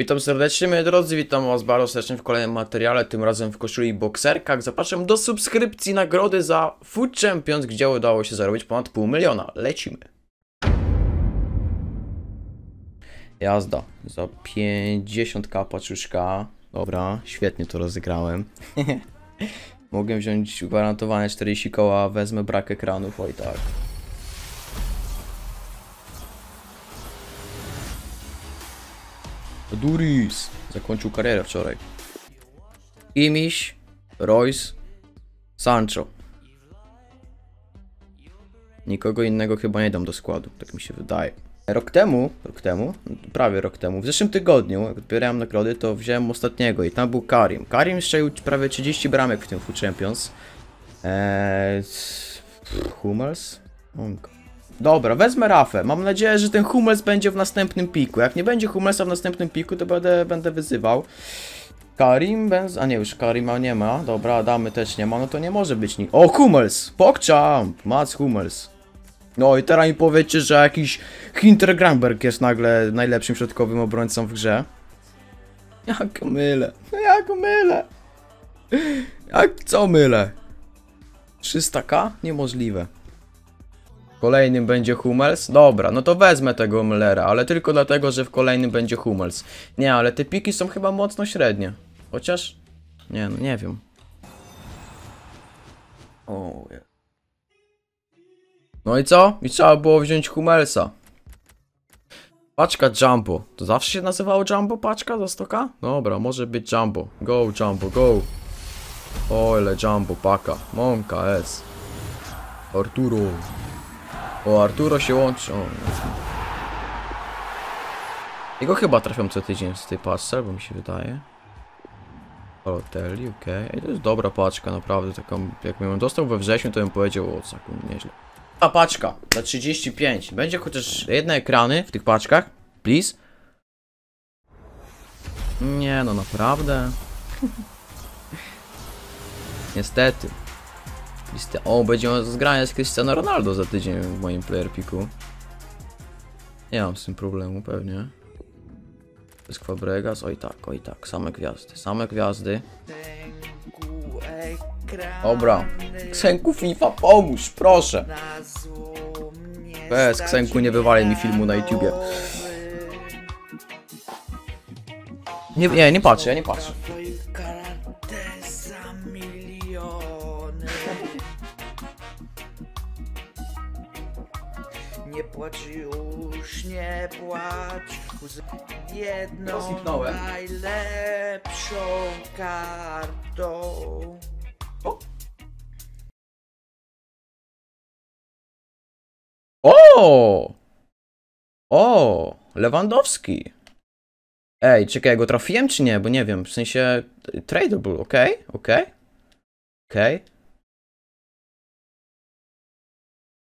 Witam serdecznie moi drodzy, witam was bardzo serdecznie w kolejnym materiale, tym razem w koszuli bokserkach. Zapraszam do subskrypcji nagrody za Food Champions, gdzie udało się zarobić ponad pół miliona. Lecimy. Jazda. Za 50k paczuszka. Dobra, świetnie to rozegrałem. Mogę wziąć gwarantowane 40 koła, wezmę brak ekranów, oj tak. Duris zakończył karierę wczoraj. Imiś, Royce, Sancho. Nikogo innego chyba nie dam do składu, tak mi się wydaje. Rok temu, rok temu, prawie rok temu, w zeszłym tygodniu, jak odbierałem nagrody, to wziąłem ostatniego i tam był Karim. Karim strzelił prawie 30 bramek w tym Food Champions. Eee, Hummels? Onka. Dobra, wezmę Rafę. Mam nadzieję, że ten Hummels będzie w następnym piku. Jak nie będzie Hummelsa w następnym piku, to będę, będę wyzywał. Karim, Benz... A nie, już Karima nie ma. Dobra, damy też nie ma. No to nie może być nic. O, Hummels! Pokczamp! Mac Hummels. No i teraz mi powiecie, że jakiś Hintergramberg jest nagle najlepszym środkowym obrońcą w grze. Jak mylę. No jak mylę. Jak co mylę? 300k? Niemożliwe. Kolejnym będzie Hummels? Dobra, no to wezmę tego Müllera, ale tylko dlatego, że w kolejnym będzie Hummels. Nie, ale te piki są chyba mocno średnie. Chociaż... Nie, no nie wiem. O, No i co? I trzeba było wziąć Hummelsa. Paczka Jumbo. To zawsze się nazywało Jumbo paczka za stoka? Dobra, może być Jumbo. Go Jumbo, go. O ile Jumbo paka. Mąka S. Arturo. O, Arturo się łączy. Jego chyba trafią co tydzień z tej paczce, albo mi się wydaje. Hoteli, okej. Okay. to jest dobra paczka, naprawdę. Taką, jak ją dostał we wrześniu, to bym powiedział, o, co nieźle. Ta paczka za 35. Będzie chociaż jedne ekrany w tych paczkach? Please? Nie, no naprawdę. Niestety. Listy. O, będzie zgranie z Cristiano Ronaldo za tydzień w moim player piku. Nie mam z tym problemu pewnie. To jest Fabregas, oj tak, oj tak, same gwiazdy, same gwiazdy. Dobra, Ksenku FIFA pomóż, proszę. Bez Ksenku nie wywalaj mi filmu na YouTubie. Nie, nie, nie patrzę, ja nie patrzę. już nie płacz łzy jedną Rozniknąłem. najlepszą kartą. O! O! Lewandowski. Ej, czekaj, go trafiłem czy nie? Bo nie wiem, w sensie tradable, ok? Okej. Ok?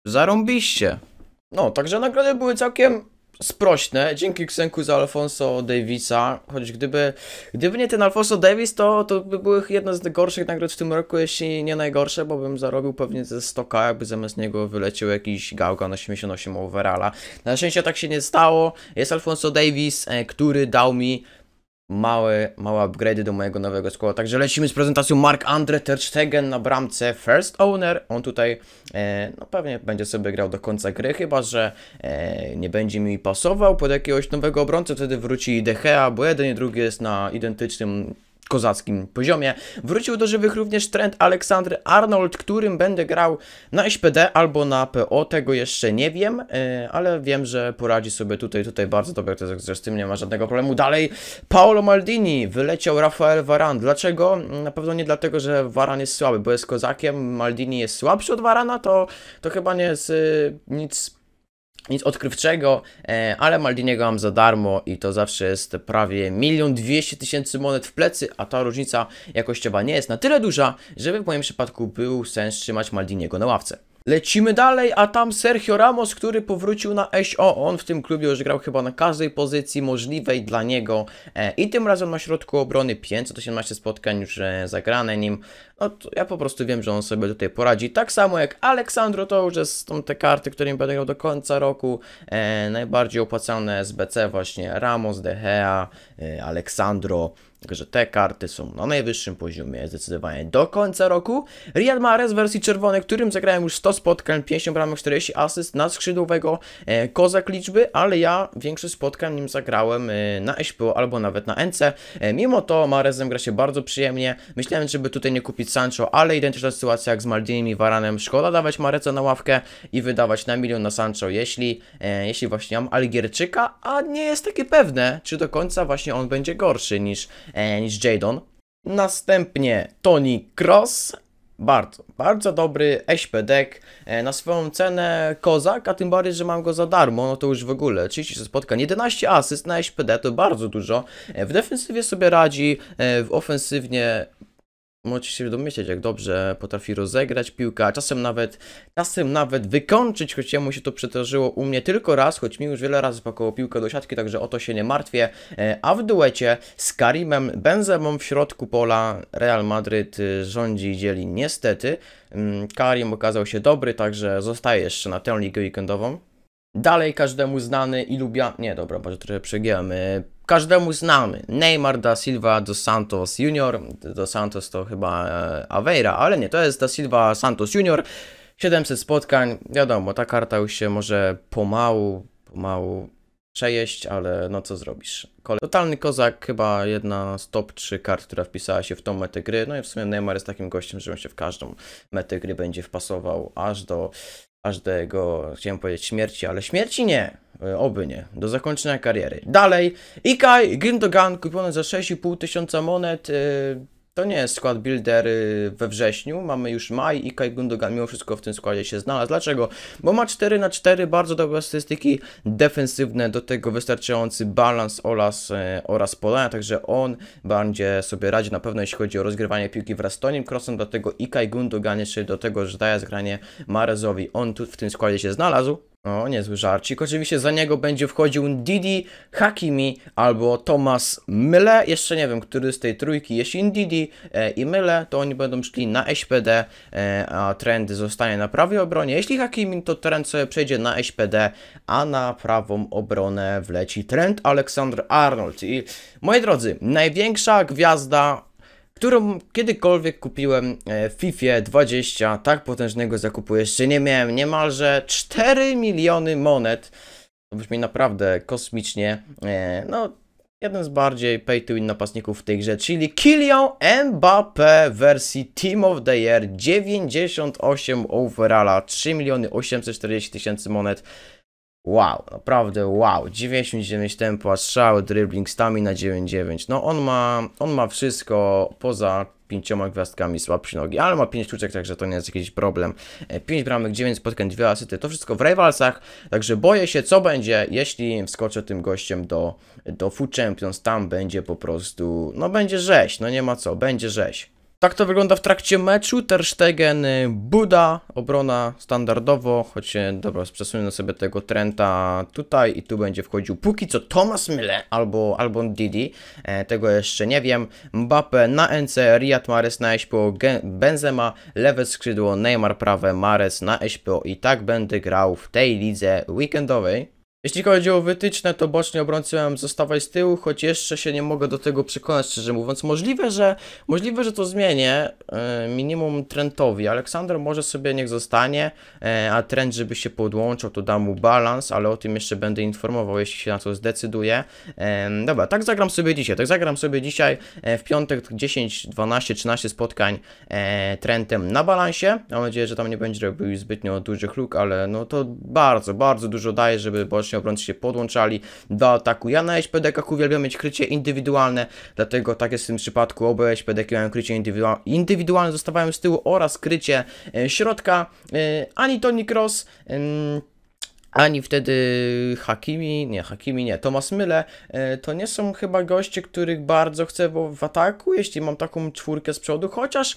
Zarąbiście. No, także nagrody były całkiem sprośne. Dzięki Ksenku za Alfonso Davisa. Choć gdyby, gdyby nie ten Alfonso Davis, to, to by były jedna z gorszych nagród w tym roku, jeśli nie najgorsze, bo bym zarobił pewnie ze 100k, jakby zamiast niego wyleciał jakiś gałka na 88 overalla. Na szczęście tak się nie stało. Jest Alfonso Davis, e, który dał mi małe, małe upgrade do mojego nowego składu. Także lecimy z prezentacją Mark Andre Ter Stegen na bramce First Owner. On tutaj e, no pewnie będzie sobie grał do końca gry, chyba że e, nie będzie mi pasował pod jakiegoś nowego obrońcę, wtedy wróci De Gea, bo jeden i drugi jest na identycznym kozackim poziomie. Wrócił do żywych również trend Aleksandry Arnold, którym będę grał na SPD albo na PO, tego jeszcze nie wiem, e, ale wiem, że poradzi sobie tutaj, tutaj bardzo dobrze, to z tym nie ma żadnego problemu. Dalej Paolo Maldini, wyleciał Rafael Varan. Dlaczego? Mm, na pewno nie dlatego, że Varan jest słaby, bo jest kozakiem, Maldini jest słabszy od Varana, to, to chyba nie jest e, nic nic odkrywczego, e, ale Maldiniego mam za darmo i to zawsze jest prawie milion dwieście tysięcy monet w plecy, a ta różnica jakościowa nie jest na tyle duża, żeby w moim przypadku był sens trzymać Maldiniego na ławce. Lecimy dalej, a tam Sergio Ramos, który powrócił na SO. On w tym klubie już grał chyba na każdej pozycji możliwej dla niego. E, I tym razem na środku obrony 518 spotkań już e, zagrane nim. No ja po prostu wiem, że on sobie tutaj poradzi. Tak samo jak Aleksandro, to już jest są te karty, które będę grał do końca roku. E, najbardziej opłacalne z BC właśnie Ramos, Dehea, Aleksandro. Także te karty są na najwyższym poziomie zdecydowanie do końca roku. Riyad Mahrez w wersji czerwonej, którym zagrałem już 100 spotkań, 50 bramek, 40 asyst na skrzydłowego e, kozak liczby, ale ja większość spotkań nim zagrałem e, na SPO albo nawet na NC. E, mimo to Marezem gra się bardzo przyjemnie. Myślałem, żeby tutaj nie kupić Sancho, ale identyczna sytuacja jak z Maldinim i Varanem. Szkoda dawać Mareza na ławkę i wydawać na milion na Sancho, jeśli, e, jeśli właśnie mam Algierczyka, a nie jest takie pewne, czy do końca właśnie on będzie gorszy niż E, niż Jadon. Następnie Tony Cross, bardzo, bardzo dobry eśpedek e, na swoją cenę kozak, a tym bardziej, że mam go za darmo, no to już w ogóle 30 spotkań, 11 asyst na SPD to bardzo dużo, e, w defensywie sobie radzi, w ofensywnie Możecie się domyśleć, jak dobrze potrafi rozegrać piłkę, a czasem nawet, czasem nawet wykończyć, choć jemu się to przydarzyło u mnie tylko raz, choć mi już wiele razy pakował piłkę do siatki, także o to się nie martwię. E, a w duecie z Karimem Benzemą w środku pola Real Madryt y, rządzi i dzieli niestety. Mm, Karim okazał się dobry, także zostaje jeszcze na tę ligę weekendową dalej każdemu znany i lubia... Nie, dobra, może trochę przegięłem. E, każdemu znamy. Neymar da Silva dos Santos Junior. Dos Santos to chyba e, Aveira, ale nie, to jest da Silva Santos Junior. 700 spotkań, wiadomo, ta karta już się może pomału, pomału przejeść, ale no co zrobisz. Kolej. Totalny kozak, chyba jedna z top 3 kart, która wpisała się w tą metę gry. No i w sumie Neymar jest takim gościem, że on się w każdą metę gry będzie wpasował, aż do aż do jego, chciałem powiedzieć śmierci, ale śmierci nie, e, oby nie, do zakończenia kariery. Dalej, Ikai Grindogan kupiony za 6,5 tysiąca monet, e, to nie jest skład builder y, we wrześniu, mamy już maj i Kai Gundogan mimo wszystko w tym składzie się znalazł. Dlaczego? Bo ma 4 na 4 bardzo dobre statystyki defensywne, do tego wystarczający balans oraz, e, oraz polania, także on będzie sobie radzi na pewno jeśli chodzi o rozgrywanie piłki wraz z Tonim Crossem, do tego i Kai Gundogan jeszcze do tego, że daje zgranie Marezowi. On tu w tym składzie się znalazł. O, niezły żarcik. Oczywiście za niego będzie wchodził Didi, Hakimi albo Thomas Myle. Jeszcze nie wiem, który z tej trójki. Jeśli Didi e, i Myle, to oni będą szli na SPD, e, a Trend zostanie na prawej obronie. Jeśli Hakimi, to Trend sobie przejdzie na SPD, a na prawą obronę wleci Trend Alexander Arnold. I moi drodzy, największa gwiazda którą kiedykolwiek kupiłem e, w FIFA 20. Tak potężnego zakupu jeszcze nie miałem. Niemalże 4 miliony monet. To brzmi naprawdę kosmicznie. E, no, jeden z bardziej pay to win napastników w tej grze, czyli Kylian Mbappé w wersji Team of the Year 98 overalla, 3 miliony 840 tysięcy monet. Wow, naprawdę wow. 99 tempo, strzały, dribbling, stamina 9-9. No on ma, on ma wszystko poza pięcioma gwiazdkami słabszy nogi, ale ma 5 sztuczek, także to nie jest jakiś problem. 5 e, bramek, 9 spotkań, 2 asyty, to wszystko w Rivalsach, także boję się co będzie, jeśli wskoczę tym gościem do, do Food Champions, tam będzie po prostu, no będzie rzeź, no nie ma co, będzie rzeź. Tak to wygląda w trakcie meczu. Terstegen, y, Buda, obrona standardowo, choć y, dobra, przesunę sobie tego Trenta tutaj i tu będzie wchodził póki co Thomas Mille albo, albo Didi, e, tego jeszcze nie wiem. Mbappe na NC, Riyad Mares na SPO, Benzema, lewe skrzydło, Neymar prawe, Mares na SPO i tak będę grał w tej lidze weekendowej. Jeśli chodzi o wytyczne, to boczni obrońcy miałem zostawać z tyłu, choć jeszcze się nie mogę do tego przekonać, szczerze mówiąc. Możliwe, że, możliwe, że to zmienię e, minimum Trentowi. Aleksander może sobie niech zostanie, e, a Trent, żeby się podłączył, to dam mu balans, ale o tym jeszcze będę informował, jeśli się na to zdecyduje. E, dobra, tak zagram sobie dzisiaj, tak zagram sobie dzisiaj e, w piątek 10, 12, 13 spotkań e, Trentem na balansie. Mam nadzieję, że tam nie będzie robił zbytnio dużych luk, ale no to bardzo, bardzo dużo daje, żeby boczni faktycznie obrońcy się podłączali do ataku. Ja na HPDK uwielbiam mieć krycie indywidualne, dlatego tak jest w tym przypadku. Oba HPDK mają krycie indywidualne, zostawają z tyłu oraz krycie e, środka. E, ani Tony Cross... ani wtedy Hakimi, nie Hakimi, nie, Tomas Myle, e, to nie są chyba goście, których bardzo chcę w ataku, jeśli mam taką czwórkę z przodu, chociaż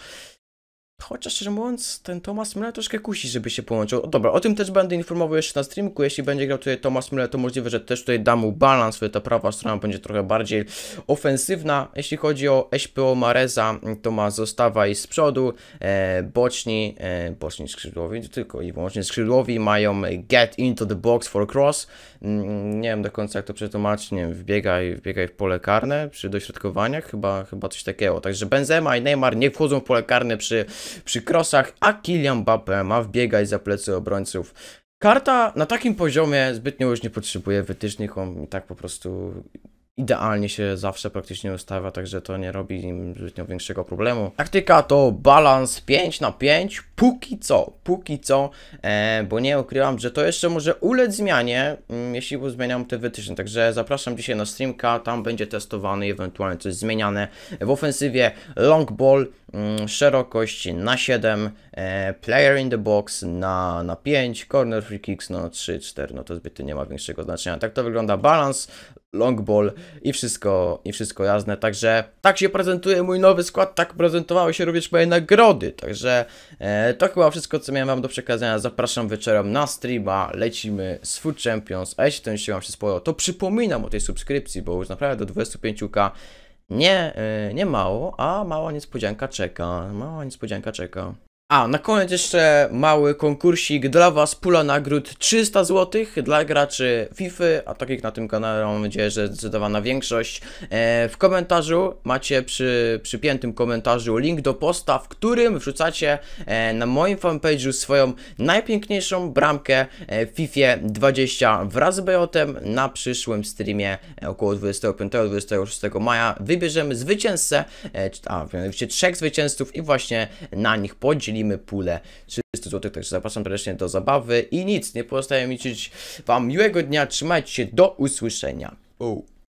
Chociaż szczerze mówiąc, ten Thomas Müller troszkę kusi, żeby się połączył. Dobra, o tym też będę informował jeszcze na streamku. Jeśli będzie grał tutaj Thomas Müller, to możliwe, że też tutaj dam mu balans, wtedy ta prawa strona będzie trochę bardziej ofensywna. Jeśli chodzi o SPO Mareza, to ma zostawaj z przodu, e, boczni, e, boczni skrzydłowi, tylko i wyłącznie skrzydłowi mają get into the box for cross. Mm, nie wiem do końca jak to przetłumaczyć, nie wiem, wbiegaj, wbiegaj w pole karne przy dośrodkowaniach, chyba, chyba coś takiego. Także Benzema i Neymar nie wchodzą w pole karne przy przy krosach, a Kylian Mbappé ma wbiegać za plecy obrońców. Karta na takim poziomie zbytnio już nie potrzebuje wytycznych, on tak po prostu idealnie się zawsze praktycznie ustawia, także to nie robi im zbytnio większego problemu. Taktyka to balans 5 na 5, póki co, póki co, e, bo nie ukrywam, że to jeszcze może ulec zmianie, m, mm, jeśli zmieniam te wytyczne, także zapraszam dzisiaj na streamka, tam będzie testowany, ewentualnie coś zmieniane. W ofensywie long ball, mm, szerokość na 7, e, player in the box na, na 5, corner free kicks na no, 3, 4, no to zbyt nie ma większego znaczenia. Tak to wygląda balans, long ball i wszystko, i wszystko jasne. Także tak się prezentuje mój nowy skład, tak prezentowały się również moje nagrody. Także e, to chyba wszystko, co miałem wam do przekazania. Zapraszam wieczorem na streama, lecimy z Food Champions. A jeśli ten się wam się to przypominam o tej subskrypcji, bo już naprawdę do 25k nie, e, nie mało, a mała niespodzianka czeka. Mała niespodzianka czeka. A, na koniec jeszcze mały konkursik dla Was, pula nagród 300 zł dla graczy FIFA, a takich na tym kanale mam nadzieję, że zdecydowana większość. E, w komentarzu macie przy przypiętym komentarzu link do posta, w którym wrzucacie e, na moim fanpage'u swoją najpiękniejszą bramkę e, FIFA 20 wraz z Bejotem na przyszłym streamie e, około 25-26 maja. Wybierzemy zwycięzcę, e, a mianowicie trzech zwycięzców i właśnie na nich podzielimy dzielimy pulę 300 zł, także zapraszam serdecznie do zabawy i nic, nie pozostaje mi życzyć Wam miłego dnia, trzymajcie się, do usłyszenia. Oh.